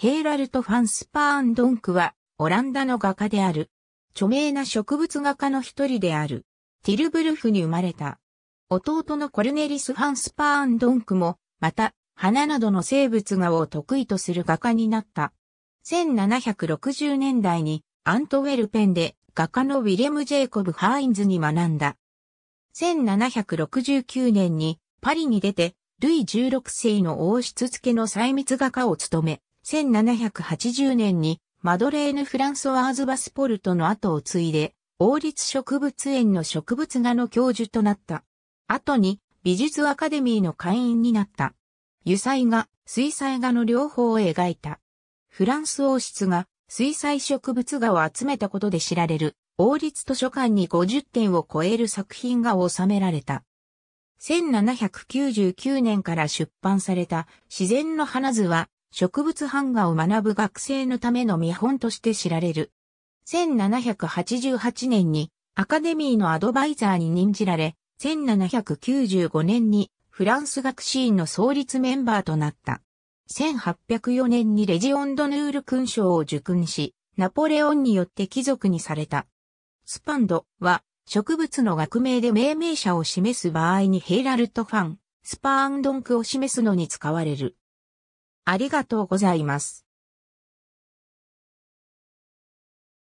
ヘーラルト・ファンスパーン・ドンクは、オランダの画家である。著名な植物画家の一人である。ティルブルフに生まれた。弟のコルネリス・ファンスパーン・ドンクも、また、花などの生物画を得意とする画家になった。1760年代にアントウェルペンで画家のウィレム・ジェイコブ・ハーインズに学んだ。1769年にパリに出て、ルイ16世の王室付けの細密画家を務め、1780年にマドレーヌ・フランソワーズ・バスポルトの後を継いで、王立植物園の植物画の教授となった。後に美術アカデミーの会員になった。油彩画、水彩画の両方を描いた。フランス王室が水彩植物画を集めたことで知られる王立図書館に50点を超える作品が収められた。1799年から出版された自然の花図は植物版画を学ぶ学生のための見本として知られる。1788年にアカデミーのアドバイザーに任じられ、1795年にフランス学士院の創立メンバーとなった。1804年にレジオンドヌール勲章を受勲し、ナポレオンによって貴族にされた。スパンドは植物の学名で命名者を示す場合にヘイラルトファン、スパーンドンクを示すのに使われる。ありがとうございます。